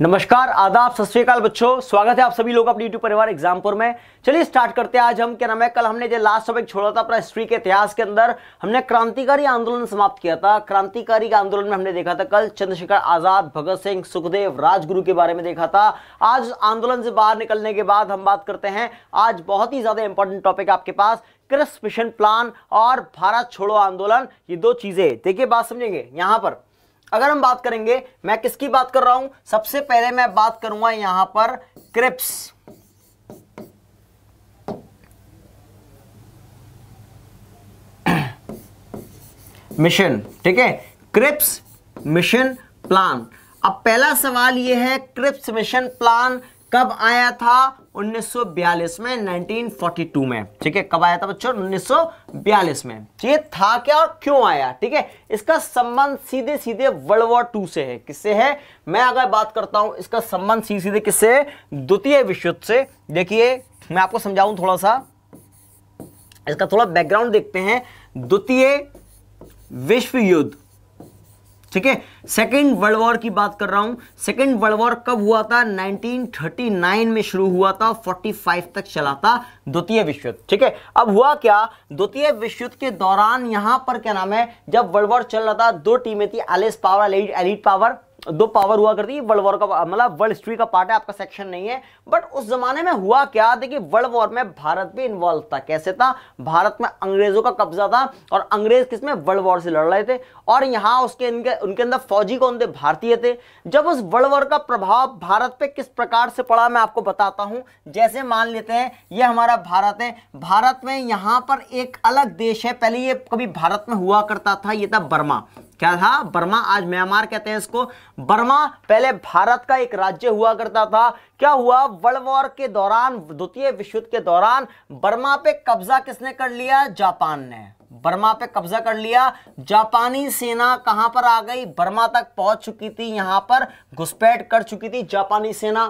नमस्कार आदाब सत बच्चों स्वागत है आप सभी लोग अपने यूट्यूब परिवार एग्जामपुर में चलिए स्टार्ट करते हैं आज हम क्या नाम है कल हमने जो लास्ट टॉपिक छोड़ा था अपना हिस्ट्री के इतिहास के अंदर हमने क्रांतिकारी आंदोलन समाप्त किया था क्रांतिकारी के आंदोलन में हमने देखा था कल चंद्रशेखर आजाद भगत सिंह सुखदेव राजगुरु के बारे में देखा था आज आंदोलन से बाहर निकलने के बाद हम बात करते हैं आज बहुत ही ज्यादा इंपॉर्टेंट टॉपिक आपके पास क्रिस्प मिशन प्लान और भारत छोड़ो आंदोलन ये दो चीजें देखिए बात समझेंगे यहां पर अगर हम बात करेंगे मैं किसकी बात कर रहा हूं सबसे पहले मैं बात करूंगा यहां पर क्रिप्स मिशन ठीक है क्रिप्स मिशन प्लान अब पहला सवाल यह है क्रिप्स मिशन प्लान कब आया था 1942 में 1942 में ठीक है कब आया था बच्चों 1942 में तो ये था क्या और क्यों आया ठीक है इसका संबंध सीधे सीधे वर्ल्ड वॉर टू से है किससे है मैं अगर बात करता हूं इसका संबंध सीधे सीधे किससे द्वितीय विश्व युद्ध से देखिए मैं आपको समझाऊं थोड़ा सा इसका थोड़ा बैकग्राउंड देखते हैं द्वितीय विश्व युद्ध ठीक है सेकेंड वर्ल्ड वॉर की बात कर रहा हूं सेकेंड वर्ल्ड वॉर कब हुआ था 1939 में शुरू हुआ था 45 तक चला था द्वितीय विश्व युद्ध ठीक है अब हुआ क्या द्वितीय विश्व युद्ध के दौरान यहां पर क्या नाम है जब वर्ल्ड वॉर चल रहा था दो टीमें थी एलिस पावर एलिट पावर दो पावर हुआ करती वर्ल्ड वॉर का मतलब वर्ल्ड हिस्ट्री का पार्ट है आपका सेक्शन नहीं है बट उस जमाने में हुआ क्या देखिए वर्ल्ड वॉर में भारत भी इन्वॉल्व था कैसे था भारत में अंग्रेजों का कब्जा था और अंग्रेज किसमें वर्ल्ड वॉर से लड़ रहे थे और यहाँ उसके इनके उनके अंदर फौजी कौन थे भारतीय थे जब उस वर्ल्ड वॉर का प्रभाव भारत पे किस प्रकार से पड़ा मैं आपको बताता हूँ जैसे मान लेते हैं ये हमारा भारत है भारत में यहाँ पर एक अलग देश है पहले ये कभी भारत में हुआ करता था ये था बर्मा क्या था बर्मा आज म्यांमार कहते हैं इसको बर्मा पहले भारत का एक राज्य हुआ करता था क्या हुआ वर्ल्ड वॉर के दौरान द्वितीय विश्व युद्ध के दौरान बर्मा पे कब्जा किसने कर लिया जापान ने बर्मा पे कब्जा कर लिया जापानी सेना कहां पर आ गई बर्मा तक पहुंच चुकी थी यहां पर घुसपैठ कर चुकी थी जापानी सेना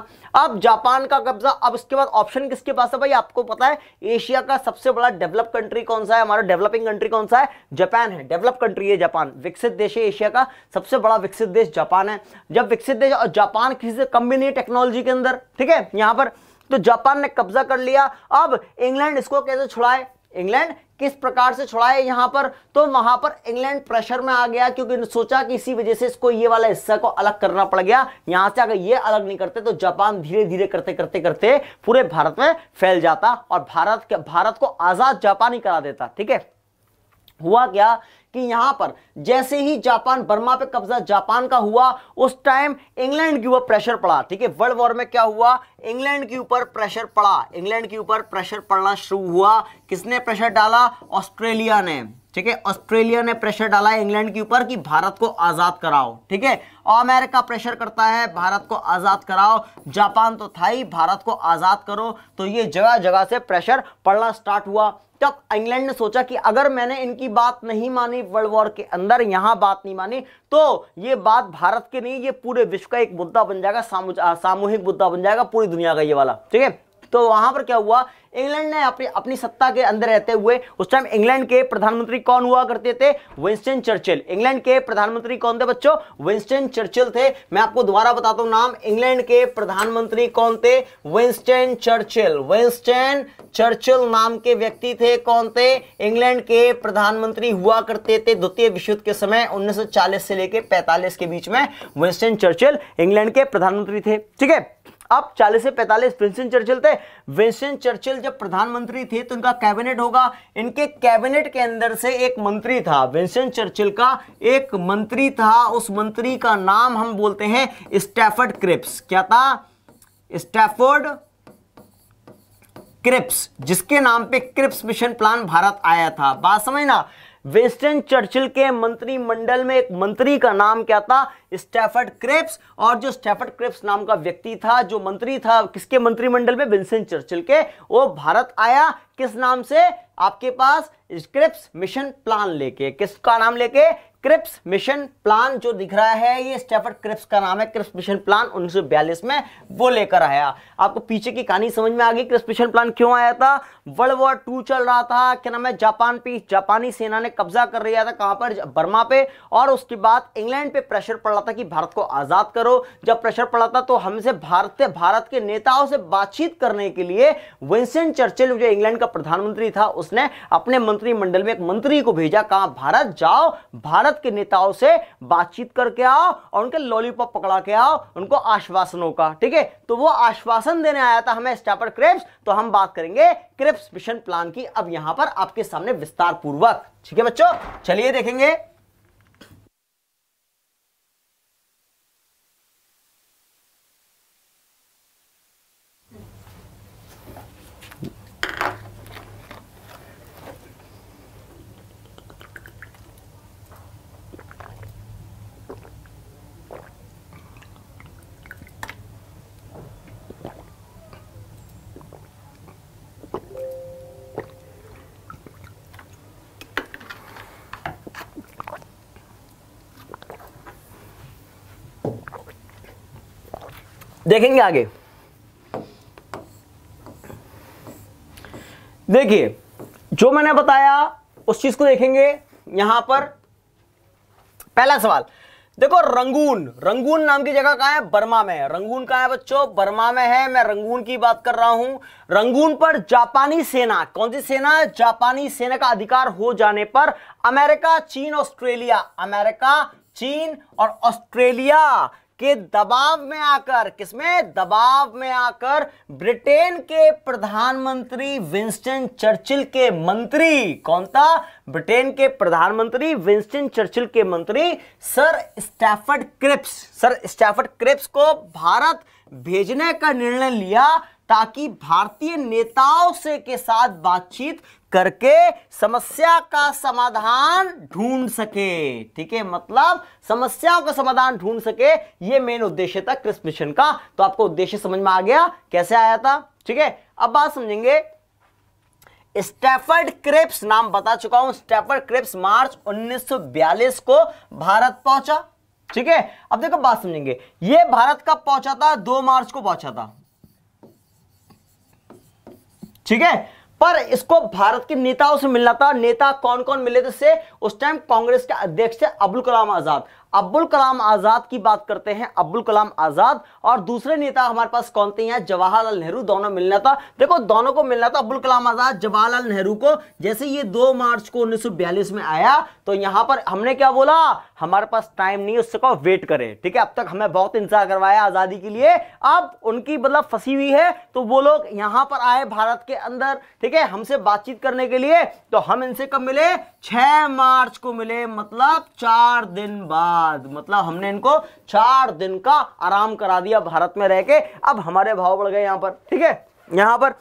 अब जापान का कब्जा अब इसके बाद ऑप्शन किसके पास है भाई आपको पता है एशिया का सबसे बड़ा डेवलप कंट्री कौन सा है हमारा डेवलपिंग कंट्री कौन सा है जापान है डेवलप कंट्री है जापान विकसित देश है एशिया का सबसे बड़ा विकसित देश जापान है जब विकसित देश और जापान किसी से कम भी नहीं टेक्नोलॉजी के अंदर ठीक है यहां पर तो जापान ने कब्जा कर लिया अब इंग्लैंड इसको कैसे छुड़ाए इंग्लैंड किस प्रकार से छुड़ाए यहां पर तो वहां पर इंग्लैंड प्रेशर में आ गया क्योंकि सोचा कि इसी वजह से इसको ये वाला हिस्सा को अलग करना पड़ गया यहां से अगर ये अलग नहीं करते तो जापान धीरे धीरे करते करते करते पूरे भारत में फैल जाता और भारत के भारत को आजाद जापान ही करा देता ठीक है हुआ क्या कि यहां पर जैसे ही जापान बर्मा पे कब्जा जापान का हुआ उस टाइम इंग्लैंड के ऊपर प्रेशर पड़ा ठीक है वर्ल्ड वॉर में क्या हुआ इंग्लैंड के ऊपर प्रेशर पड़ा इंग्लैंड के ऊपर प्रेशर पड़ना शुरू हुआ किसने प्रेशर डाला ऑस्ट्रेलिया ने ठीक है ऑस्ट्रेलिया ने प्रेशर डाला है इंग्लैंड के ऊपर कि भारत को आज़ाद कराओ ठीक है और अमेरिका प्रेशर करता है भारत को आज़ाद कराओ जापान तो था ही भारत को आज़ाद करो तो ये जगह जगह से प्रेशर पड़ना स्टार्ट हुआ तब इंग्लैंड ने सोचा कि अगर मैंने इनकी बात नहीं मानी वर्ल्ड वॉर के अंदर यहां बात नहीं मानी तो ये बात भारत के नहीं ये पूरे विश्व का एक मुद्दा बन जाएगा सामूहिक मुद्दा बन जाएगा पूरी दुनिया का ये वाला ठीक है तो वहां पर क्या हुआ इंग्लैंड ने अपनी अपनी सत्ता के अंदर रहते हुए उस टाइम इंग्लैंड के प्रधानमंत्री कौन हुआ करते थे विंस्टन चर्चिल इंग्लैंड के प्रधानमंत्री कौन थे बच्चों विंस्टन चर्चिल थे मैं आपको दोबारा बताता हूं नाम इंग्लैंड के प्रधानमंत्री कौन थे विंस्टन चर्चिल विंस्टन चर्चिल नाम के व्यक्ति थे कौन थे इंग्लैंड के प्रधानमंत्री हुआ करते थे द्वितीय विश्व युद्ध के समय चालीस से लेकर पैंतालीस के बीच में विंस्टन चर्चिल इंग्लैंड के प्रधानमंत्री थे ठीक है अब 40 से 45 विंसन चर्चिल थे विंसन चर्चिल जब प्रधानमंत्री थे तो इनका कैबिनेट होगा इनके कैबिनेट के अंदर से एक मंत्री था विंसन चर्चिल का एक मंत्री था उस मंत्री का नाम हम बोलते हैं स्टैफर्ड क्रिप्स क्या था स्टैफर्ड क्रिप्स जिसके नाम पे क्रिप्स मिशन प्लान भारत आया था बात समझना वेस्टर्न चर्चिल के मंत्रिमंडल में एक मंत्री का नाम क्या था स्टेफर्ड क्रिप्स और जो स्टेफर्ड क्रिप्स नाम का व्यक्ति था जो मंत्री था किसके मंत्रिमंडल में विंसन चर्चिल के वो भारत आया किस नाम से आपके पास क्रेप्स मिशन प्लान लेके किसका नाम लेके क्रिप्स मिशन प्लान जो दिख रहा है ये स्टेफर्ड क्रिप्स का नाम है क्रिप्स मिशन प्लान 1942 में वो लेकर आया आपको पीछे की कहानी समझ में आ गई क्रिप्स मिशन प्लान क्यों आया था वर्ल्ड वॉर टू चल रहा था क्या नाम है जापान पे जापानी सेना ने कब्जा कर लिया था कहां पर बर्मा पे और उसके बाद इंग्लैंड पे प्रेशर पड़ रहा था कि भारत को आज़ाद करो जब प्रेशर पड़ा था तो हमसे भारत भारत के नेताओं से बातचीत करने के लिए विंसेंट चर्चिल जो इंग्लैंड का प्रधानमंत्री था उसने अपने मंत्रिमंडल में एक मंत्री को भेजा कहा भारत जाओ भारत भारत के नेताओं से बातचीत करके आओ और उनके लॉलीपॉप पकड़ा के आओ उनको आश्वासनों का ठीक है तो वो आश्वासन देने आया था हमें स्टापर क्रिप्स तो हम बात करेंगे क्रिप्स मिशन प्लान की अब यहां पर आपके सामने विस्तार पूर्वक ठीक है बच्चों चलिए देखेंगे देखेंगे आगे देखिए जो मैंने बताया उस चीज को देखेंगे यहां पर पहला सवाल देखो रंगून रंगून नाम की जगह कहा है बर्मा में रंगून कहा है बच्चों बर्मा में है मैं रंगून की बात कर रहा हूं रंगून पर जापानी सेना कौन सी सेना जापानी सेना का अधिकार हो जाने पर अमेरिका चीन ऑस्ट्रेलिया अमेरिका चीन और ऑस्ट्रेलिया के दबाव में आकर किसमें दबाव में आकर ब्रिटेन के प्रधानमंत्री विंस्टन चर्चिल के मंत्री कौन था ब्रिटेन के प्रधानमंत्री विंस्टन चर्चिल के मंत्री sir Stafford Cripps sir Stafford Cripps को भारत भेजने का निर्णय लिया ताकि भारतीय नेताओं से के साथ बातचीत करके समस्या का समाधान ढूंढ सके ठीक है मतलब समस्याओं का समाधान ढूंढ सके ये मेन उद्देश्य था क्रिस्प मिशन का तो आपको उद्देश्य समझ में आ गया कैसे आया था ठीक है अब बात समझेंगे स्टेफर्ड क्रिप्स नाम बता चुका हूं स्टेफर्ड क्रिप्स मार्च 1942 को भारत पहुंचा ठीक है अब देखो बात समझेंगे ये भारत कब पहुंचा था दो मार्च को पहुंचा था ठीक है पर इसको भारत के नेताओं से मिलना था नेता कौन कौन मिले थे से उस टाइम कांग्रेस के अध्यक्ष थे अब्दुल कलाम आजाद अब्दुल कलाम आजाद की बात करते हैं अब्दुल कलाम आजाद और दूसरे नेता हमारे पास कौन थे यहाँ जवाहरलाल नेहरू दोनों मिलना था देखो दोनों को मिलना था अब्दुल कलाम आजाद जवाहरलाल नेहरू को जैसे ये दो मार्च को उन्नीस में आया तो यहां पर हमने क्या बोला हमारे पास टाइम नहीं उससे कहो वेट करें ठीक है अब तक हमें बहुत इंतजार करवाया आज़ादी के लिए अब उनकी मतलब फंसी हुई है तो वो लोग यहां पर आए भारत के अंदर ठीक है हमसे बातचीत करने के लिए तो हम इनसे कब मिले छह मार्च को मिले मतलब चार दिन बाद मतलब हमने इनको चार दिन का आराम करा दिया भारत में रह के अब हमारे भाव बढ़ गए यहां पर ठीक है यहां पर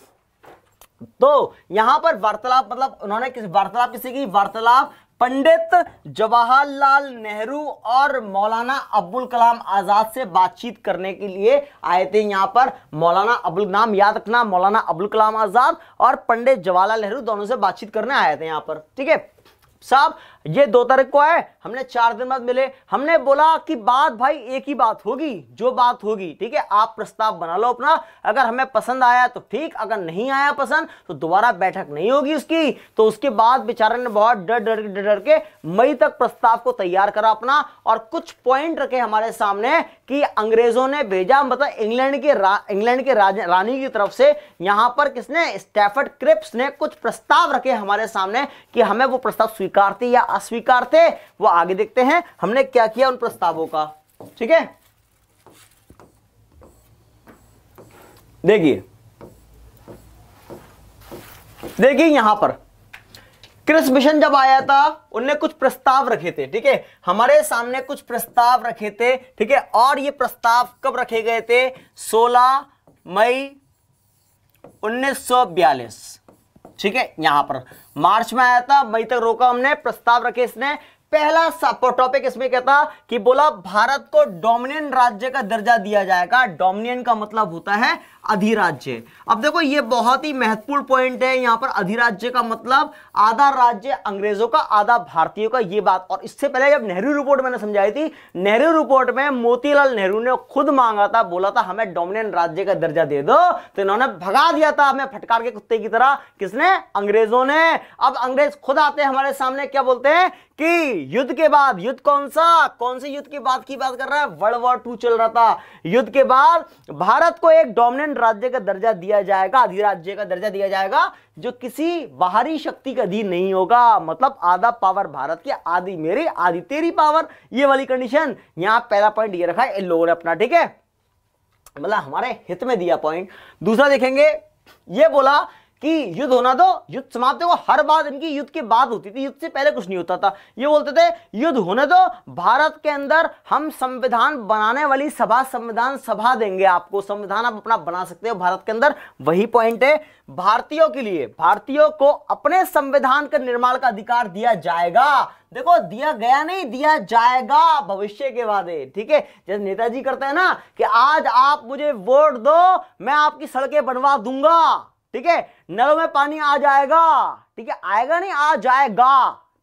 तो यहां पर वार्तालाप मतलब उन्होंने किस वार्तालाप किसी की वार्तालाप पंडित जवाहरलाल नेहरू और मौलाना अब्दुल कलाम आज़ाद से बातचीत करने के लिए आए थे यहाँ पर मौलाना अब्दुल नाम याद रखना मौलाना अब्दुल कलाम आज़ाद और पंडित जवाहरलाल नेहरू दोनों से बातचीत करने आए थे यहाँ पर ठीक है साहब ये दो तारीख को आए हमने चार दिन बाद मिले हमने बोला कि बात भाई एक ही बात होगी जो बात होगी ठीक है आप प्रस्ताव बना लो अपना अगर हमें पसंद आया तो ठीक अगर नहीं आया पसंद तो दोबारा बैठक नहीं होगी उसकी तो उसके बाद बेचारे ने बहुत डर डर डर डर के मई तक प्रस्ताव को तैयार करा अपना और कुछ पॉइंट रखे हमारे सामने कि अंग्रेजों ने भेजा मतलब इंग्लैंड के इंग्लैंड के रानी की तरफ से यहां पर किसने स्टैफर्ड क्रिप्स ने कुछ प्रस्ताव रखे हमारे सामने कि हमें वो प्रस्ताव स्वीकार स्वीकारते या अस्वीकारते वो आगे देखते हैं हमने क्या किया उन प्रस्तावों का ठीक है देखिए देखिए यहां पर क्रिस मिशन जब आया था उनने कुछ प्रस्ताव रखे थे ठीक है हमारे सामने कुछ प्रस्ताव रखे थे ठीक है और ये प्रस्ताव कब रखे गए थे 16 मई 1942 ठीक है यहां पर मार्च में आया था मई तक रोका हमने प्रस्ताव रखे इसने पहला टॉपिक इसमें कहता कि बोला भारत को डोमिनियन राज्य का दर्जा दिया जाएगा डोमिनियन का मतलब होता है अधिराज्य अब देखो ये बहुत ही महत्वपूर्ण पॉइंट है यहां पर अधिराज्य का मतलब आधा राज्य अंग्रेजों का आधा भारतीयों का ये बात और इससे पहले जब नेहरू रिपोर्ट मैंने समझाई थी नेहरू रिपोर्ट में मोतीलाल नेहरू ने खुद मांगा था बोला था हमें डोमिनियन राज्य का दर्जा दे दो तो इन्होंने भगा दिया था हमें फटकार के कुत्ते की तरह किसने अंग्रेजों ने अब अंग्रेज खुद आते हैं हमारे सामने क्या बोलते हैं कि युद्ध के बाद युद्ध कौन सा कौन से युद्ध के बाद की बात कर रहा है वर्ल्ड वॉर टू चल रहा था युद्ध के बाद भारत को एक डोमिनेंट राज्य का दर्जा दिया जाएगा अधिराज्य का दर्जा दिया जाएगा जो किसी बाहरी शक्ति का अधीन नहीं होगा मतलब आधा पावर भारत की आधी मेरी आधी तेरी पावर ये वाली कंडीशन यहां पहला पॉइंट ये रखा है इन लोगों ने अपना ठीक है मतलब हमारे हित में दिया पॉइंट दूसरा देखेंगे ये बोला कि युद्ध होना दो तो, युद्ध समाप्त हो हर बात इनकी युद्ध की बात होती थी युद्ध से पहले कुछ नहीं होता था ये बोलते थे युद्ध होने दो भारत के अंदर हम संविधान बनाने वाली सभा संविधान सभा देंगे आपको संविधान आप अपना बना सकते हो भारत के अंदर वही पॉइंट है भारतीयों के लिए भारतीयों को अपने संविधान के निर्माण का अधिकार दिया जाएगा देखो दिया गया नहीं दिया जाएगा भविष्य के वादे ठीक है जैसे नेताजी करते हैं ना कि आज आप मुझे वोट दो मैं आपकी सड़कें बनवा दूंगा ठीक है नल में पानी आ जाएगा ठीक है आएगा नहीं आ जाएगा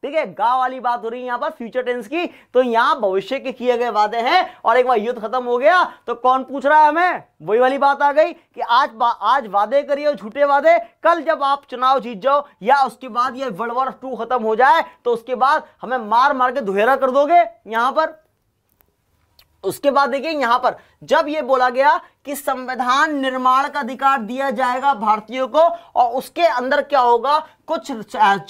ठीक है गा वाली बात हो रही है यहां पर फ्यूचर टेंस की तो यहां भविष्य के किए गए वादे हैं और एक बार युद्ध खत्म हो गया तो कौन पूछ रहा है हमें वही वाली बात आ गई कि आज आज वादे करिए झूठे वादे कल जब आप चुनाव जीत जाओ या उसके बाद ये वर्ल्ड वॉर टू खत्म हो जाए तो उसके बाद हमें मार मार के दुहेरा कर दोगे यहां पर उसके बाद देखिए यहां पर जब ये बोला गया कि संविधान निर्माण का अधिकार दिया जाएगा भारतीयों को और उसके अंदर क्या होगा कुछ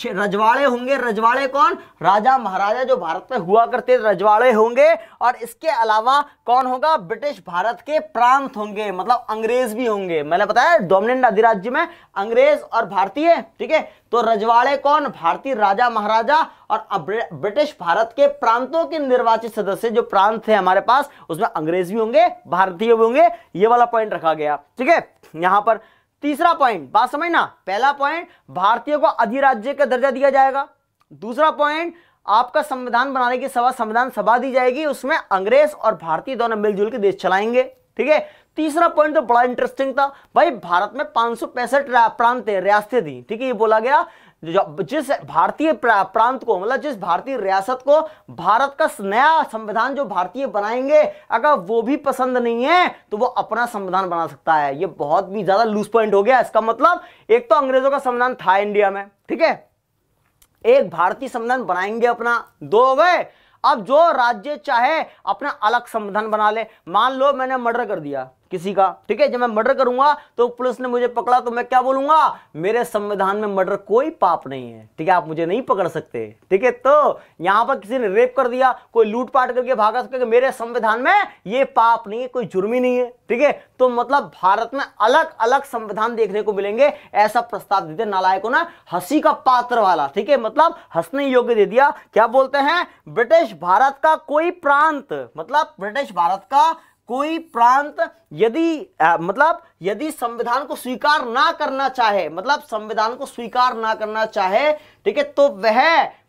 रजवाड़े होंगे रजवाड़े कौन राजा महाराजा जो भारत में हुआ करते रजवाड़े होंगे और इसके अलावा कौन होगा ब्रिटिश भारत के प्रांत होंगे मतलब अंग्रेज भी होंगे मैंने बताया डोमिनेंट अधिराज्य में अंग्रेज और भारतीय ठीक है तो रजवाड़े कौन भारतीय राजा महाराजा और ब्रिटिश भारत के प्रांतों के निर्वाचित सदस्य जो प्रांत थे हमारे पास उसमें अंग्रेज भी होंगे भारतीय भी होंगे ये वाला पॉइंट रखा गया ठीक है यहां पर तीसरा पॉइंट बात समझना पहला पॉइंट भारतीय को अधिराज्य का दर्जा दिया जाएगा दूसरा पॉइंट आपका संविधान बनाने की सभा संविधान सभा दी जाएगी उसमें अंग्रेज और भारतीय दोनों मिलजुल के देश चलाएंगे ठीक है तीसरा पॉइंट तो बड़ा इंटरेस्टिंग था भाई भारत में पांच प्रांत रियासतें दी ठीक है ये बोला गया जिस भारतीय प्रांत को मतलब जिस भारतीय रियासत को भारत का नया संविधान जो भारतीय बनाएंगे अगर वो भी पसंद नहीं है तो वो अपना संविधान बना सकता है ये बहुत भी ज्यादा लूज पॉइंट हो गया इसका मतलब एक तो अंग्रेजों का संविधान था इंडिया में ठीक है एक भारतीय संविधान बनाएंगे अपना दो हो गए अब जो राज्य चाहे अपना अलग संविधान बना ले मान लो मैंने मर्डर कर दिया किसी का ठीक है जब मैं मर्डर करूंगा तो पुलिस ने मुझे पकड़ा तो मैं क्या बोलूंगा मेरे संविधान में मर्डर कोई पाप नहीं है ठीक है आप मुझे नहीं पकड़ सकते ठीक है तो यहां पर किसी ने रेप कर दिया कोई लूटपाट करके भागा सकते मेरे संविधान में ये पाप नहीं है कोई जुर्मी नहीं है ठीक है तो मतलब भारत में अलग अलग संविधान देखने को मिलेंगे ऐसा प्रस्ताव देते नालायकों ने हंसी का पात्र वाला ठीक है मतलब हंसने योग्य दे दिया क्या बोलते हैं ब्रिटिश भारत का कोई प्रांत मतलब ब्रिटिश भारत का कोई प्रांत यदि आ, मतलब यदि संविधान को स्वीकार ना करना चाहे मतलब संविधान को स्वीकार ना करना चाहे ठीक है तो वह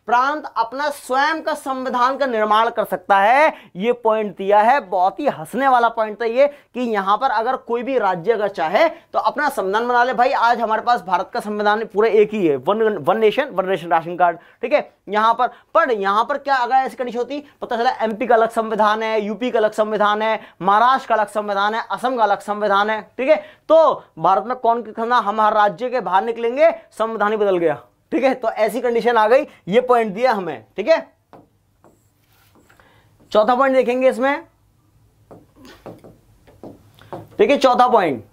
प्रांत अपना स्वयं का संविधान का निर्माण कर सकता है ये पॉइंट दिया है बहुत ही हंसने वाला पॉइंट था तो ये कि यहाँ पर अगर कोई भी राज्य अगर चाहे तो अपना संविधान बना ले भाई आज हमारे पास भारत का संविधान पूरे एक ही है one one nation one nation ration card ठीक है यहाँ पर पर यहाँ पर क्या अगर ऐसी कंडीशन होती पता चला एमपी का अलग संविधान है यूपी का अलग संविधान है महाराष्ट्र का अलग संविधान है असम का अलग संविधान है ठीक है तो भारत में कौन कितना हम हर राज्य के बाहर निकलेंगे संविधान ही बदल गया ठीक है तो ऐसी कंडीशन आ गई ये पॉइंट दिया हमें ठीक है चौथा पॉइंट देखेंगे इसमें ठीक है चौथा पॉइंट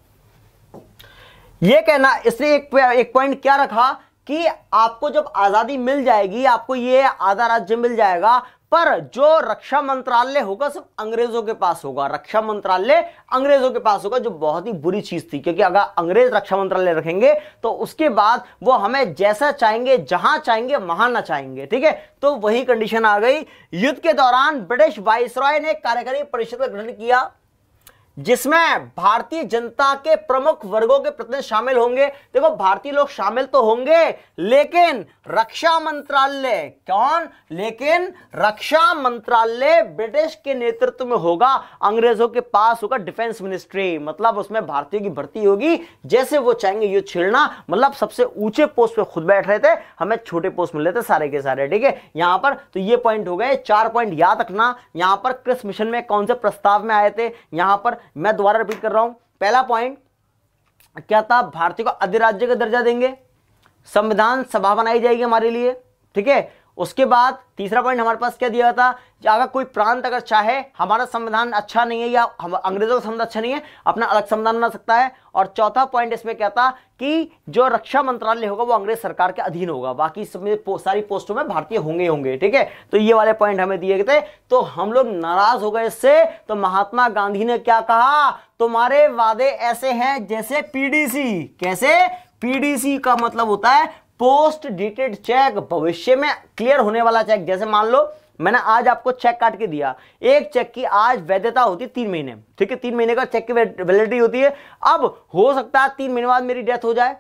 ये कहना इसने एक एक पॉइंट क्या रखा कि आपको जब आज़ादी मिल जाएगी आपको ये आधा राज्य मिल जाएगा पर जो रक्षा मंत्रालय होगा सब अंग्रेजों के पास होगा रक्षा मंत्रालय अंग्रेजों के पास होगा जो बहुत ही बुरी चीज थी क्योंकि अगर अंग्रेज रक्षा मंत्रालय रखेंगे तो उसके बाद वो हमें जैसा चाहेंगे जहां चाहेंगे वहां ना चाहेंगे ठीक है तो वही कंडीशन आ गई युद्ध के दौरान ब्रिटिश वाइसरॉय ने कार्यकारी परिषद का गठन किया जिसमें भारतीय जनता के प्रमुख वर्गों के प्रतिनिधि शामिल होंगे देखो भारतीय लोग शामिल तो होंगे लेकिन रक्षा मंत्रालय कौन लेकिन रक्षा मंत्रालय ब्रिटिश के नेतृत्व में होगा अंग्रेजों के पास होगा डिफेंस मिनिस्ट्री मतलब उसमें भारतीयों की भर्ती होगी जैसे वो चाहेंगे युद्ध छेड़ना मतलब सबसे ऊंचे पोस्ट पर खुद बैठ रहे थे हमें छोटे पोस्ट मिल रहे थे सारे के सारे ठीक है यहां पर तो ये पॉइंट हो गए चार पॉइंट याद रखना यहां पर क्रिस मिशन में कौन से प्रस्ताव में आए थे यहां पर मैं दोबारा रिपीट कर रहा हूं पहला पॉइंट क्या था भारतीय को अधिराज्य का दर्जा देंगे संविधान सभा बनाई जाएगी हमारे लिए ठीक है उसके बाद तीसरा पॉइंट हमारे पास क्या दिया था अगर कोई प्रांत अगर चाहे हमारा संविधान अच्छा नहीं है या हम अंग्रेजों का संविधान अच्छा नहीं है अपना अलग संविधान बना सकता है और चौथा पॉइंट इसमें क्या था कि जो रक्षा मंत्रालय होगा वो अंग्रेज सरकार के अधीन होगा बाकी इसमें पो, सारी पोस्टों में भारतीय होंगे होंगे ठीक है तो ये वाले पॉइंट हमें दिए गए थे तो हम लोग नाराज हो गए इससे तो महात्मा गांधी ने क्या कहा तुम्हारे वादे ऐसे हैं जैसे पीडीसी कैसे पीडीसी का मतलब होता है पोस्ट डेटेड चेक भविष्य में क्लियर होने वाला चेक जैसे मान लो मैंने आज आपको चेक काट के दिया एक चेक की आज वैधता होती है तीन महीने ठीक है तीन महीने का चेक की वैलिडिटी होती है अब हो सकता है तीन महीने बाद मेरी डेथ हो जाए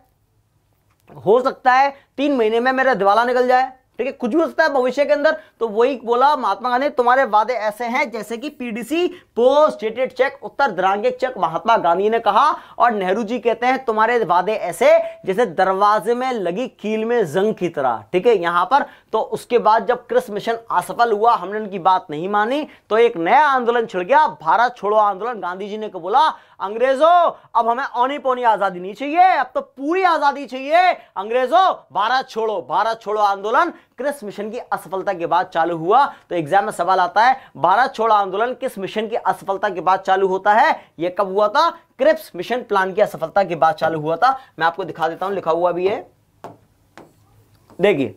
हो सकता है तीन महीने में मेरा दिवाला निकल जाए ठीक है कुछ भी हो सकता है भविष्य के अंदर तो वही बोला महात्मा गांधी तुम्हारे वादे ऐसे हैं जैसे कि पीडीसी पोस्ट डेटेड चेक उत्तर द्रांगिक चेक महात्मा गांधी ने कहा और नेहरू जी कहते हैं तुम्हारे वादे ऐसे जैसे दरवाजे में लगी कील में जंग की तरह ठीक है यहां पर तो उसके बाद जब क्रिस मिशन असफल हुआ हमने उनकी बात नहीं मानी तो एक नया आंदोलन छिड़ गया भारत छोड़ो आंदोलन गांधी जी ने बोला अंग्रेजों अब हमें ओनी पोनी आजादी नहीं चाहिए अब तो पूरी आजादी चाहिए अंग्रेजों भारत छोड़ो भारत छोड़ो आंदोलन क्रिस मिशन की असफलता के बाद चालू हुआ तो एग्जाम में सवाल आता है भारत छोड़ो आंदोलन किस मिशन की असफलता के बाद चालू होता है यह कब हुआ था क्रिप्स मिशन प्लान की असफलता के बाद चालू हुआ था मैं आपको दिखा देता हूं लिखा हुआ भी है देखिए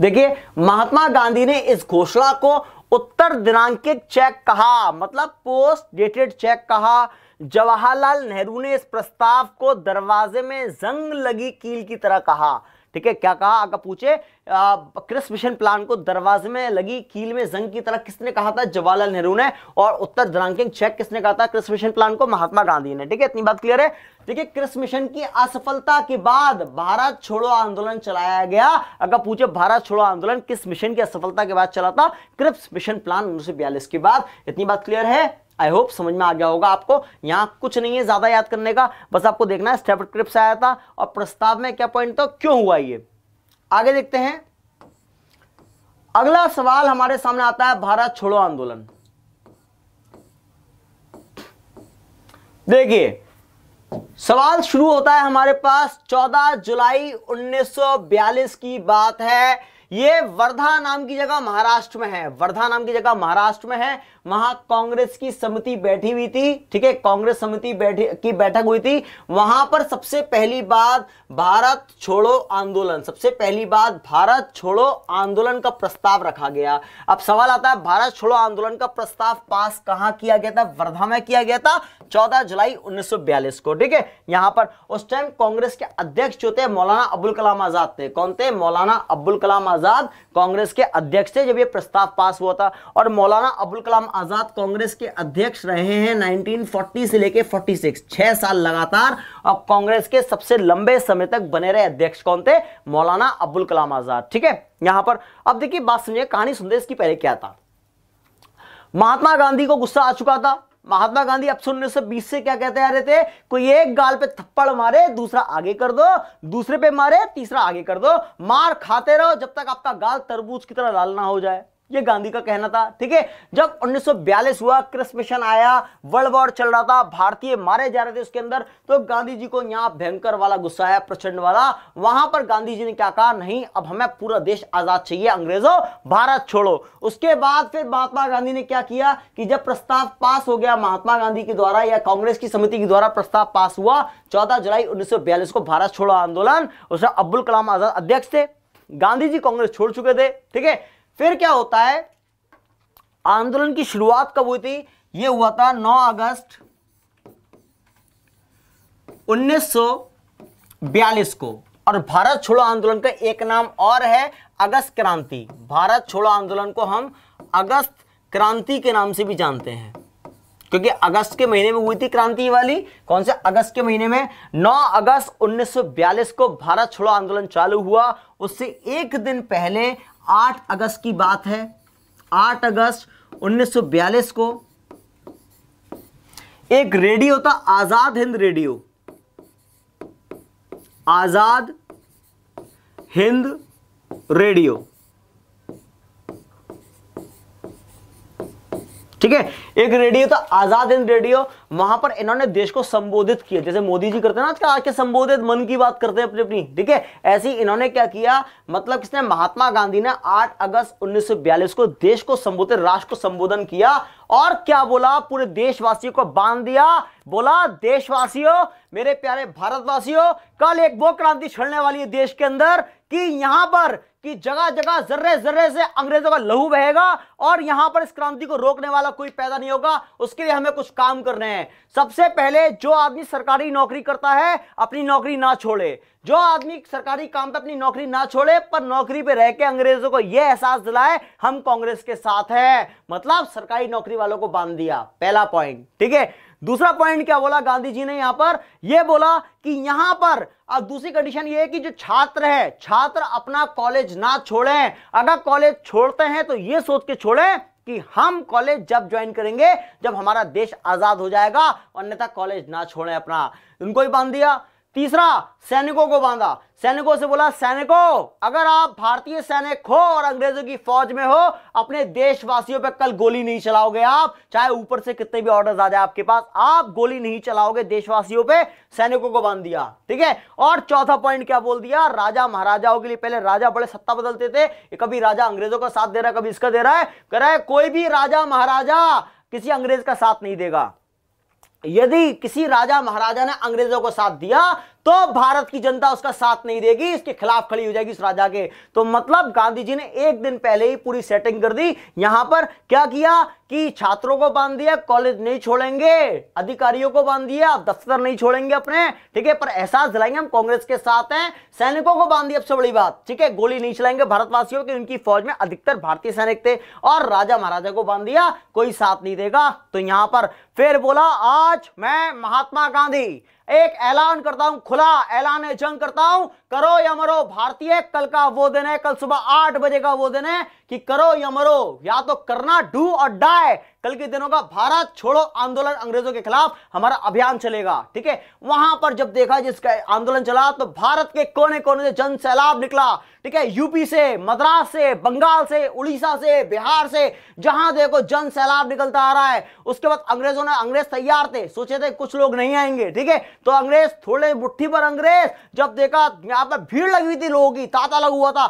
देखिए महात्मा गांधी ने इस घोषणा को उत्तर दिनांकित चेक कहा मतलब पोस्ट डेटेड चेक कहा जवाहरलाल नेहरू ने इस प्रस्ताव को दरवाजे में जंग लगी कील की तरह कहा ठीक है क्या कहा अगर पूछे क्रिस मिशन प्लान को दरवाजे में लगी कील में जंग की तरह किसने कहा था जवाहरलाल नेहरू ने और उत्तर ध्रांकिंग चेक किसने कहा था क्रिस मिशन प्लान को महात्मा गांधी ने ठीक है इतनी बात क्लियर है देखिए क्रिस मिशन की असफलता के बाद भारत छोड़ो आंदोलन चलाया गया अगर पूछे भारत छोड़ो आंदोलन किस मिशन की असफलता के बाद चला था क्रिप्स मिशन प्लान उन्नीस के बाद इतनी बात क्लियर है आई होप समझ में आ गया होगा आपको यहाँ कुछ नहीं है ज़्यादा याद करने का बस आपको देखना है स्टेप क्रिप्स आया था और प्रस्ताव में क्या पॉइंट था क्यों हुआ ये आगे देखते हैं अगला सवाल हमारे सामने आता है भारत छोड़ो आंदोलन देखिए सवाल शुरू होता है हमारे पास 14 जुलाई 1942 की बात है ये वर्धा नाम की जगह महाराष्ट्र में है वर्धा नाम की जगह महाराष्ट्र में है वहां कांग्रेस की समिति बैठी हुई थी ठीक है कांग्रेस समिति बैठी की बैठक हुई थी वहां पर सबसे पहली बात भारत छोड़ो आंदोलन सबसे पहली बात भारत छोड़ो आंदोलन का प्रस्ताव रखा गया अब सवाल आता है भारत छोड़ो आंदोलन का प्रस्ताव पास कहां किया गया था वर्धा में किया गया था चौदह जुलाई उन्नीस को ठीक है यहां पर उस टाइम कांग्रेस के अध्यक्ष जो थे मौलाना अब्दुल कलाम आजाद थे कौन थे मौलाना अब्दुल कलाम आजाद आज़ाद कांग्रेस के अध्यक्ष थे जब ये प्रस्ताव पास हुआ था और मौलाना अबुल कलाम आज़ाद कांग्रेस के अध्यक्ष रहे हैं 1940 से लेके 46 छह साल लगातार और कांग्रेस के सबसे लंबे समय तक बने रहे अध्यक्ष कौन थे मौलाना अबुल कलाम आज़ाद ठीक है यहां पर अब देखिए बात सुनिए कहानी सुनते इसकी पहले क्या था महात्मा गांधी को गुस्सा आ चुका था महात्मा गांधी अब सुन सौ बीस से क्या कहते आ रहे थे कोई एक गाल पे थप्पड़ मारे दूसरा आगे कर दो दूसरे पे मारे तीसरा आगे कर दो मार खाते रहो जब तक आपका गाल तरबूज की तरह लाल ना हो जाए ये गांधी का कहना था ठीक है जब 1942 हुआ क्रिस मिशन आया वर्ल्ड वॉर चल रहा था भारतीय मारे जा रहे थे उसके अंदर तो गांधी जी को यहां भयंकर वाला गुस्सा आया प्रचंड वाला वहां पर गांधी जी ने क्या कहा नहीं अब हमें पूरा देश आजाद चाहिए अंग्रेजों भारत छोड़ो उसके बाद फिर महात्मा गांधी ने क्या किया कि जब प्रस्ताव पास हो गया महात्मा गांधी के द्वारा या कांग्रेस की समिति के द्वारा प्रस्ताव पास हुआ चौदह जुलाई उन्नीस को भारत छोड़ो आंदोलन उसमें अब्दुल कलाम आजाद अध्यक्ष थे गांधी जी कांग्रेस छोड़ चुके थे ठीक है फिर क्या होता है आंदोलन की शुरुआत कब हुई थी यह हुआ था 9 अगस्त 1942 को और भारत छोड़ो आंदोलन का एक नाम और है अगस्त क्रांति भारत छोड़ो आंदोलन को हम अगस्त क्रांति के नाम से भी जानते हैं क्योंकि अगस्त के महीने में हुई थी क्रांति वाली कौन से अगस्त के महीने में 9 अगस्त 1942 को भारत छोड़ो आंदोलन चालू हुआ उससे एक दिन पहले 8 अगस्त की बात है 8 अगस्त 1942 को एक रेडियो था आज़ाद हिंद रेडियो आज़ाद हिंद रेडियो ठीक है एक रेडियो था आजाद हिंद रेडियो वहां पर इन्होंने देश को संबोधित किया जैसे मोदी जी करते हैं ना आज के संबोधित मन की बात करते हैं अपनी अपनी ठीक है ऐसे ही इन्होंने क्या किया मतलब किसने महात्मा गांधी ने 8 अगस्त 1942 को देश को संबोधित राष्ट्र को संबोधन किया और क्या बोला पूरे देशवासियों को बांध दिया बोला देशवासियों मेरे प्यारे भारतवासियों कल एक वो क्रांति छिड़ने वाली है देश के अंदर कि यहां पर कि जगह जगह जर्रे जर्रे से अंग्रेजों का लहू बहेगा और यहां पर इस क्रांति को रोकने वाला कोई पैदा नहीं होगा उसके लिए हमें कुछ काम करने हैं सबसे पहले जो आदमी सरकारी नौकरी करता है अपनी नौकरी ना छोड़े जो आदमी सरकारी काम पर अपनी नौकरी ना छोड़े पर नौकरी पे रह के अंग्रेजों को यह एहसास दिलाए हम कांग्रेस के साथ हैं मतलब सरकारी नौकरी वालों को बांध दिया पहला पॉइंट ठीक है दूसरा पॉइंट क्या बोला गांधी जी ने यहां पर यह बोला कि यहां पर अब दूसरी कंडीशन ये है कि जो छात्र है छात्र अपना कॉलेज ना छोड़े अगर कॉलेज छोड़ते हैं तो यह सोच के छोड़े कि हम कॉलेज जब ज्वाइन करेंगे जब हमारा देश आजाद हो जाएगा अन्यथा कॉलेज ना छोड़े अपना उनको ही बांध दिया तीसरा सैनिकों को बांधा सैनिकों से बोला सैनिकों अगर आप भारतीय सैनिक हो और अंग्रेजों की फौज में हो अपने देशवासियों पर कल गोली नहीं चलाओगे आप चाहे ऊपर से कितने भी ऑर्डर आ जाए आपके पास आप गोली नहीं चलाओगे देशवासियों पे सैनिकों को बांध दिया ठीक है और चौथा पॉइंट क्या बोल दिया राजा महाराजाओं के लिए पहले राजा बड़े सत्ता बदलते थे कभी राजा अंग्रेजों का साथ दे रहा है कभी इसका दे रहा है कह रहा है कोई भी राजा महाराजा किसी अंग्रेज का साथ नहीं देगा यदि किसी राजा महाराजा ने अंग्रेजों को साथ दिया तो भारत की जनता उसका साथ नहीं देगी इसके खिलाफ खड़ी हो जाएगी उस राजा के तो मतलब गांधी जी ने एक दिन पहले ही पूरी सेटिंग कर दी यहां पर क्या किया कि छात्रों को बांध दिया कॉलेज नहीं छोड़ेंगे अधिकारियों को बांध दिया दफ्तर नहीं छोड़ेंगे अपने ठीक है पर एहसास दिलाएंगे हम कांग्रेस के साथ हैं सैनिकों को बांध दिया सबसे बड़ी बात ठीक है गोली नहीं चलाएंगे भारतवासियों की उनकी फौज में अधिकतर भारतीय सैनिक थे और राजा महाराजा को बांध दिया कोई साथ नहीं देगा तो यहां पर फिर बोला आज मैं महात्मा गांधी एक ऐलान करता हूं खुला ऐलान जंग करता हूं करो या मरो भारतीय कल का वो दिन है कल सुबह आठ बजे का वो दिन है कि करो या मरो या तो करना डू और डाय कल के दिनों का भारत छोड़ो आंदोलन अंग्रेजों के खिलाफ हमारा अभियान चलेगा ठीक है वहां पर जब देखा जिसका आंदोलन चला तो भारत के कोने कोने से जन सैलाब निकला ठीक है यूपी से मद्रास से बंगाल से उड़ीसा से बिहार से जहां देखो जन सैलाब निकलता आ रहा है उसके बाद अंग्रेजों ने अंग्रेज तैयार थे सोचे थे कुछ लोग नहीं आएंगे ठीक है तो अंग्रेज थोड़े मुठ्ठी पर अंग्रेज जब देखा यहां पर भीड़ लगी हुई थी लोगों की ताता लगा हुआ था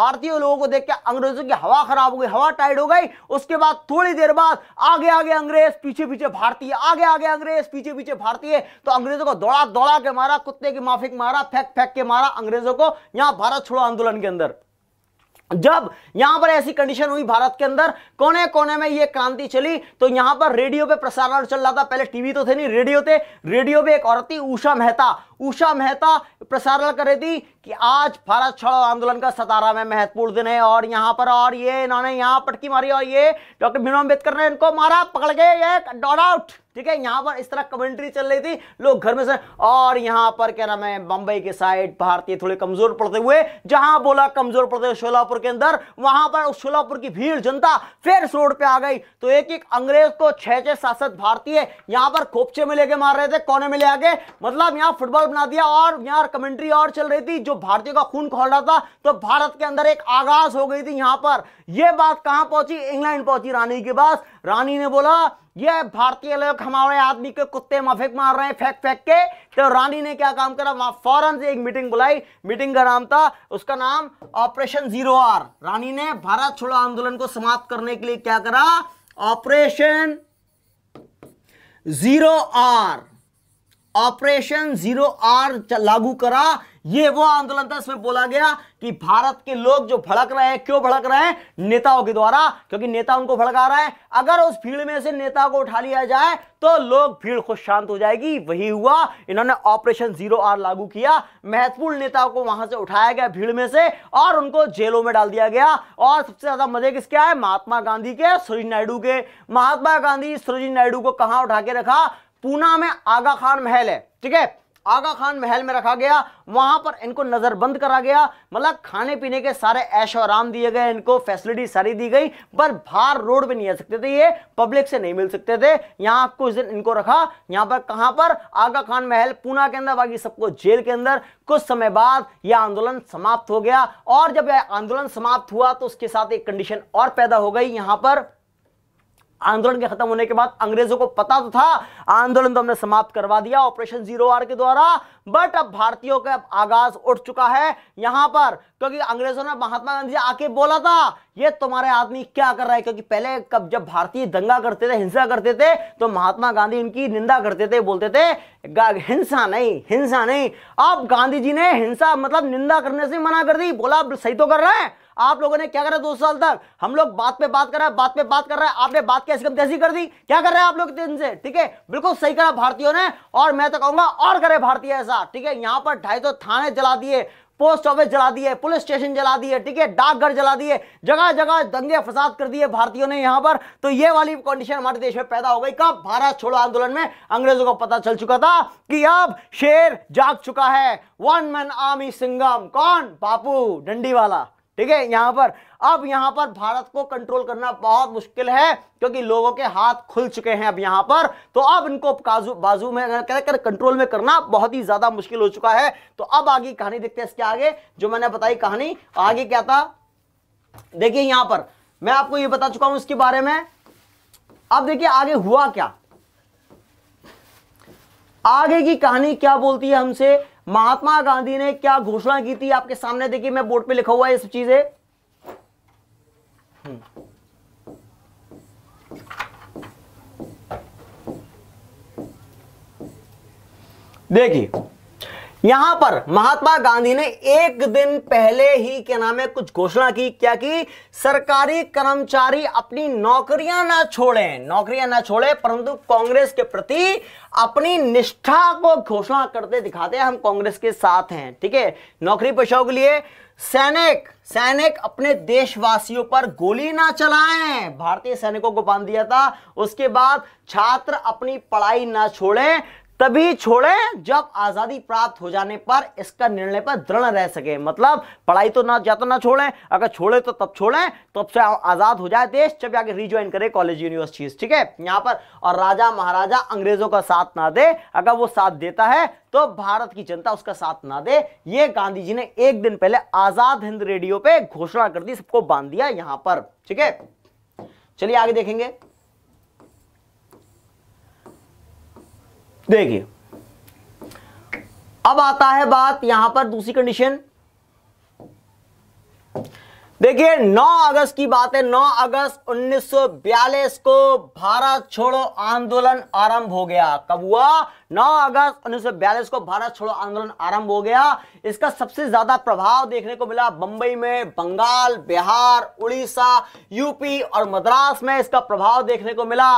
भारतीय लोगों को देख के अंग्रेजों की हवा खराब हो गई हवा टाइट हो गई उसके बाद थोड़ी देर बाद आगे आगे अंग्रेज पीछे पीछे भारतीय आगे आगे अंग्रेज पीछे पीछे भारतीय तो अंग्रेजों को दौड़ा दौड़ा के मारा कुत्ते की माफिक मारा फेंक फेंक के मारा अंग्रेजों को यहां भारत छोड़ो आंदोलन के अंदर जब यहां पर ऐसी कंडीशन हुई भारत के अंदर कोने कोने में यह क्रांति चली तो यहां पर रेडियो पे प्रसारण चल रहा था पहले टीवी तो थे नहीं रेडियो थे रेडियो पे एक औरत थी उषा मेहता उषा मेहता प्रसारण कर रही थी कि आज भारत छोड़ो आंदोलन का सतारा में महत्वपूर्ण दिन है और यहां पर और ये इन्होंने यहां पटकी मारी और ये डॉक्टर भीम अम्बेडकर ने इनको मारा पकड़ के डॉट आउट ठीक है यहां पर इस तरह कमेंट्री चल रही थी लोग घर में से और यहाँ पर क्या नाम है बंबई के साइड भारतीय थोड़े कमजोर पड़ते हुए जहां बोला कमजोर पड़ते हुए सोलापुर के अंदर वहां पर सोलापुर की भीड़ जनता फिर रोड पे आ गई तो एक एक अंग्रेज को छह छह सात सात भारतीय यहाँ पर खोपचे में लेके मार रहे थे कोने में ले आगे मतलब यहाँ फुटबॉल बना दिया और यहाँ कमेंट्री और चल रही थी जो भारतीय का खून खोल रहा था तो भारत के अंदर एक आगाज हो गई थी यहाँ पर यह बात कहां पहुंची इंग्लैंड पहुंची रानी के पास रानी ने बोला ये भारतीय लोग हमारे आदमी के कुत्ते मफेक मार रहे हैं फेंक फेंक के तो रानी ने क्या काम करा वहां फौरन से एक मीटिंग बुलाई मीटिंग का नाम था उसका नाम ऑपरेशन जीरो आर रानी ने भारत छोड़ो आंदोलन को समाप्त करने के लिए क्या करा operation zero R operation zero R लागू करा ये वो आंदोलन था इसमें बोला गया कि भारत के लोग जो भड़क रहे हैं क्यों भड़क रहे हैं नेताओं के द्वारा क्योंकि नेता उनको भड़का रहा है अगर उस भीड़ में से नेता को उठा लिया जाए तो लोग भीड़ खुश शांत हो जाएगी वही हुआ इन्होंने ऑपरेशन जीरो आर लागू किया महत्वपूर्ण नेताओं को वहां से उठाया गया भीड़ में से और उनको जेलों में डाल दिया गया और सबसे ज्यादा मजे किसके आए महात्मा गांधी के सुरजी नायडू के महात्मा गांधी सुरजी नायडू को कहां उठा के रखा पूना में आगा खान महल है ठीक है आगा खान महल में रखा गया वहां पर इनको नजरबंद करा गया मतलब खाने पीने के सारे ऐश आराम दिए गए इनको फैसिलिटी सारी दी गई पर बाहर रोड पे नहीं आ सकते थे ये पब्लिक से नहीं मिल सकते थे यहाँ कुछ दिन इनको रखा यहाँ पर कहाँ पर आगा खान महल पूना के अंदर बाकी सबको जेल के अंदर कुछ समय बाद यह आंदोलन समाप्त हो गया और जब यह आंदोलन समाप्त हुआ तो उसके साथ एक कंडीशन और पैदा हो गई यहाँ पर आंदोलन के खत्म होने के बाद अंग्रेजों को पता तो था आंदोलन तो हमने समाप्त करवा दिया ऑपरेशन जीरो आर के द्वारा बट अब भारतीयों का अब आगाज उठ चुका है यहां पर क्योंकि अंग्रेजों ने महात्मा गांधी आके बोला था ये तुम्हारे आदमी क्या कर रहा है क्योंकि पहले कब जब भारतीय दंगा करते थे हिंसा करते थे तो महात्मा गांधी इनकी निंदा करते थे बोलते थे हिंसा नहीं हिंसा नहीं अब गांधी जी ने हिंसा मतलब निंदा करने से मना कर दी बोला सही तो कर रहे हैं आप लोगों ने क्या करा दो साल तक हम लोग बात पे बात कर रहे हैं बात पे बात कर रहे हैं आपने बात कैसे कम कैसी कर दी क्या कर रहे हैं आप लोग दिन से ठीक है बिल्कुल सही करा भारतीयों ने और मैं तो कहूंगा और करे भारतीय ऐसा ठीक है यहाँ पर ढाई सौ थाने जला दिए पोस्ट ऑफिस जला दिए पुलिस स्टेशन जला दिए ठीक है डाकघर जला दिए जगह जगह दंगे फसाद कर दिए भारतीयों ने यहाँ पर तो ये वाली कंडीशन हमारे देश में पैदा हो गई कब भारत छोड़ो आंदोलन में अंग्रेजों को पता चल चुका था कि अब शेर जाग चुका है वन मैन आर्मी सिंगम कौन बापू डंडी वाला ठीक है यहां पर अब यहां पर भारत को कंट्रोल करना बहुत मुश्किल है क्योंकि लोगों के हाथ खुल चुके हैं अब यहां पर तो अब इनको काजू बाजू में कर, कंट्रोल में करना बहुत ही ज़्यादा मुश्किल हो चुका है तो अब आगे कहानी देखते हैं इसके आगे जो मैंने बताई कहानी आगे क्या था देखिए यहां पर मैं आपको यह बता चुका हूं इसके बारे में अब देखिए आगे हुआ क्या आगे की कहानी क्या बोलती है हमसे महात्मा गांधी ने क्या घोषणा की थी आपके सामने देखिए मैं बोर्ड पे लिखा हुआ है इस चीजें हम्म। देखिए यहां पर महात्मा गांधी ने एक दिन पहले ही क्या नाम है कुछ घोषणा की क्या कि सरकारी कर्मचारी अपनी नौकरियां ना छोड़े नौकरियां ना छोड़े परंतु कांग्रेस के प्रति अपनी निष्ठा को घोषणा करते दिखाते हम कांग्रेस के साथ हैं ठीक है नौकरी पेशाओं के लिए सैनिक सैनिक अपने देशवासियों पर गोली ना चलाएं भारतीय सैनिकों को बांध दिया था उसके बाद छात्र अपनी पढ़ाई ना छोड़ें तभी छोड़े जब आज़ादी प्राप्त हो जाने पर इसका निर्णय पर दृढ़ रह सके मतलब पढ़ाई तो ना या तो ना छोड़े अगर छोड़े तो तब छोड़ें तब से आज़ाद हो जाए देश जब आगे रिज्वाइन करे कॉलेज यूनिवर्सिटीज ठीक है यहां पर और राजा महाराजा अंग्रेजों का साथ ना दे अगर वो साथ देता है तो भारत की जनता उसका साथ ना दे ये गांधी जी ने एक दिन पहले आज़ाद हिंद रेडियो पे घोषणा कर दी सबको बांध दिया यहां पर ठीक है चलिए आगे देखेंगे देखिए अब आता है बात यहां पर दूसरी कंडीशन देखिए 9 अगस्त की बात है 9 अगस्त 1942 को भारत छोड़ो आंदोलन आरंभ हो गया कब हुआ 9 अगस्त 1942 को भारत छोड़ो आंदोलन आरंभ हो गया इसका सबसे ज्यादा प्रभाव देखने को मिला बंबई में बंगाल बिहार उड़ीसा यूपी और मद्रास में इसका प्रभाव देखने को मिला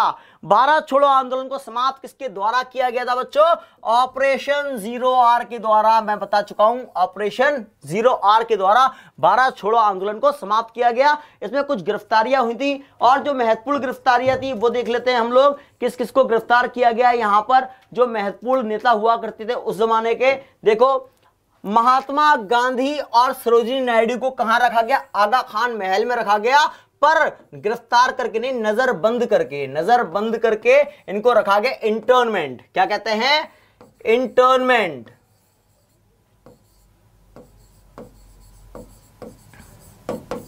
भारत छोड़ो आंदोलन को समाप्त किसके द्वारा किया गया था बच्चों ऑपरेशन जीरो आर के द्वारा मैं बता चुका हूं ऑपरेशन जीरो आर के द्वारा भारत छोड़ो आंदोलन को समाप्त किया गया इसमें कुछ गिरफ्तारियां हुई थी और जो महत्वपूर्ण गिरफ्तारियां थी वो देख लेते हैं हम लोग किस किस को गिरफ्तार किया गया यहां पर जो महत्वपूर्ण नेता हुआ करते थे उस जमाने के देखो महात्मा गांधी और सरोजिनी नायडू को कहां रखा गया आगा खान महल में रखा गया पर गिरफ्तार करके नहीं नजर बंद करके नजर बंद करके इनको रखा गया इंटर्नमेंट क्या कहते हैं इंटर्नमेंट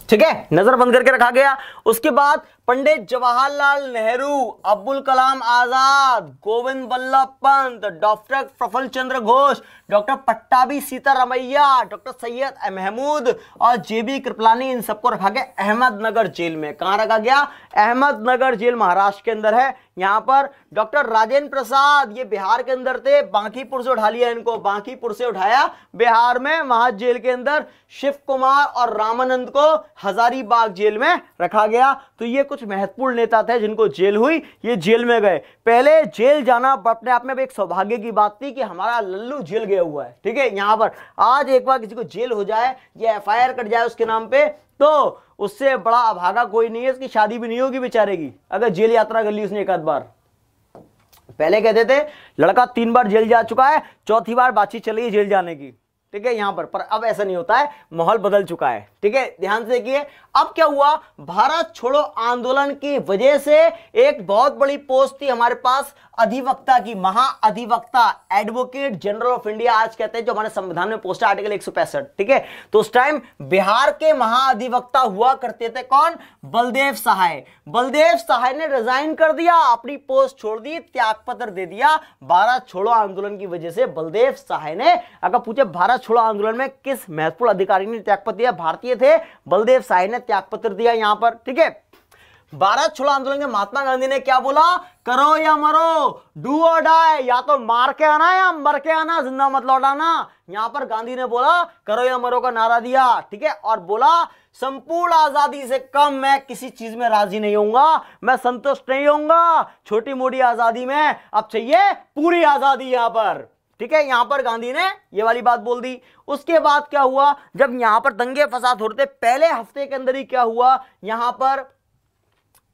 ठीक है नजर बंद करके रखा गया उसके बाद Pandit Jawaharlal Nehru Abdul Kalam Azad Govind Vallabh Pant doctor Prafulla Chandra Ghosh doctor Pattabhi Sitaramayya doctor Syed Mahmud और जे बी कृपलानी इन सबको रखा गया अहमदनगर जेल में कहाँ रखा गया अहमदनगर जेल महाराष्ट्र के अंदर है यहाँ पर डॉक्टर राजेंद्र प्रसाद ये बिहार के अंदर थे बांकीपुर से उठा लिया इनको बांकीपुर से उठाया बिहार में वहां जेल के अंदर शिव कुमार और रामानंद को हजारीबाग जेल में रखा गया तो ये कुछ महत्वपूर्ण नेता थे जिनको जेल हुई ये जेल में गए पहले जेल जाना अपने आप में एक सौभाग्य की बात थी कि हमारा लल्लू जेल गया हुआ है ठीक है यहाँ पर आज एक बार किसी को जेल हो जाए या एफ कट जाए उसके नाम पर तो उससे बड़ा अभागा कोई नहीं है इसकी शादी भी नहीं होगी बेचारे की अगर जेल यात्रा कर ली उसने एक आध बार पहले कहते थे लड़का तीन बार जेल जा चुका है चौथी बार बातचीत चली है जेल जाने की ठीक है यहां पर पर अब ऐसा नहीं होता है माहौल बदल चुका है ठीक है ध्यान से देखिए अब क्या हुआ भारत छोड़ो आंदोलन की वजह से एक बहुत बड़ी पोस्ट थी हमारे पास अधिवक्ता की महाअधिवक्ता एडवोकेट जनरल ऑफ इंडिया आज कहते हैं जो हमारे संविधान में पोस्ट आर्टिकल एक ठीक है तो उस टाइम बिहार के महाअधिवक्ता हुआ करते थे कौन बलदेव सहाय बलदेव सहाय ने रिजाइन कर दिया अपनी पोस्ट छोड़ दी त्याग पत्र दे दिया भारत छोड़ो आंदोलन की वजह से बलदेव सहाय ने अगर पूछे भारत छोड़ो आंदोलन में किस महत्वपूर्ण अधिकारी ने त्यागपत्र दिया भारतीय थे बलदेव सहाय ने त्याग पत्र दिया यहां पर ठीक है भारत छोड़ो आंदोलन में महात्मा गांधी ने क्या बोला करो या मरो डू और डाई या तो मार के आना या मर के आना जिंदा मत लौटाना यहां पर गांधी ने बोला करो या मरो का नारा दिया ठीक है और बोला संपूर्ण आजादी से कम मैं किसी चीज में राजी नहीं होऊंगा मैं संतुष्ट नहीं होऊंगा छोटी मोटी आजादी में अब चाहिए पूरी आजादी यहां पर ठीक है यहां पर गांधी ने ये वाली बात बोल दी उसके बाद क्या हुआ जब यहां पर दंगे फसाद होते पहले हफ्ते के अंदर ही क्या हुआ यहां पर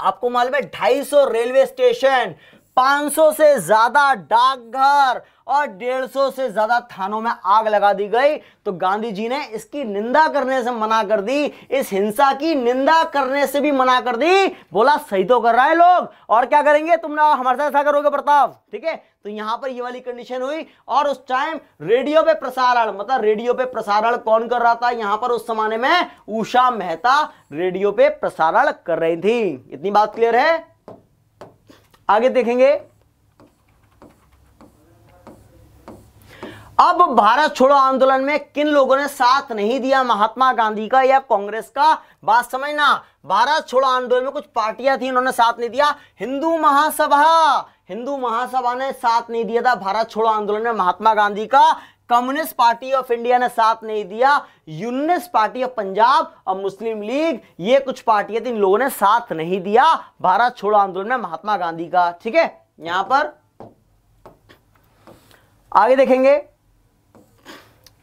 आपको मालूम है 250 रेलवे स्टेशन 500 से ज्यादा डाकघर और 150 से ज्यादा थानों में आग लगा दी गई तो गांधी जी ने इसकी निंदा करने से मना कर दी इस हिंसा की निंदा करने से भी मना कर दी बोला सही तो कर रहा है लोग और क्या करेंगे तुम ना हमारे साथ ऐसा करोगे प्रताप ठीक है तो यहां पर ये वाली कंडीशन हुई और उस टाइम रेडियो पे प्रसारण मतलब रेडियो पे प्रसारण कौन कर रहा था यहां पर उस जमाने में उषा मेहता रेडियो पे प्रसारण कर रही थी इतनी बात क्लियर है आगे देखेंगे अब भारत छोड़ो आंदोलन में किन लोगों ने साथ नहीं दिया महात्मा गांधी का या कांग्रेस का बात समझना भारत छोड़ो आंदोलन में कुछ पार्टियां थी उन्होंने साथ नहीं दिया हिंदू महासभा हिंदू महासभा ने साथ नहीं दिया था भारत छोड़ो आंदोलन में महात्मा गांधी का कम्युनिस्ट पार्टी ऑफ इंडिया ने साथ नहीं दिया यूनिस्ट पार्टी ऑफ पंजाब और मुस्लिम लीग ये कुछ पार्टियां थी इन लोगों ने साथ नहीं दिया भारत छोड़ो आंदोलन में महात्मा गांधी का ठीक है यहां पर आगे देखेंगे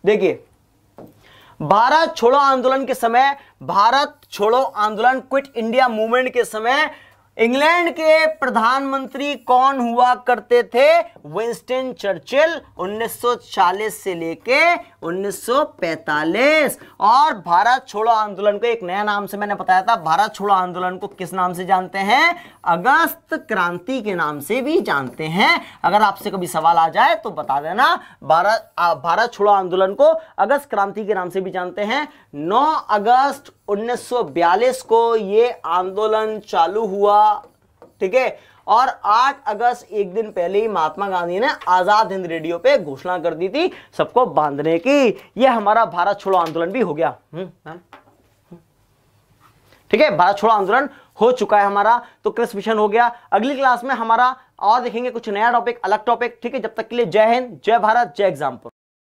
देखिए भारत छोड़ो आंदोलन के समय भारत छोड़ो आंदोलन क्विट इंडिया मूवमेंट के समय इंग्लैंड के प्रधानमंत्री कौन हुआ करते थे विंस्टन चर्चिल 1940 से लेके 1945 और भारत छोड़ो आंदोलन को एक नया नाम से मैंने बताया था भारत छोड़ो आंदोलन को किस नाम से जानते हैं अगस्त क्रांति के नाम से भी जानते हैं अगर आपसे कभी सवाल आ जाए तो बता देना भारत भारत छोड़ो आंदोलन को अगस्त क्रांति के नाम से भी जानते हैं नौ अगस्त 1942 को ये आंदोलन चालू हुआ ठीक है और 8 अगस्त एक दिन पहले ही महात्मा गांधी ने आज़ाद हिंद रेडियो पे घोषणा कर दी थी सबको बांधने की ये हमारा भारत छोड़ो आंदोलन भी हो गया हम्म, हाँ? ठीक है भारत छोड़ो आंदोलन हो चुका है हमारा तो क्रिस मिशन हो गया अगली क्लास में हमारा और देखेंगे कुछ नया टॉपिक अलग टॉपिक ठीक है जब तक के लिए जय हिंद जय भारत जय एग्जाम्पल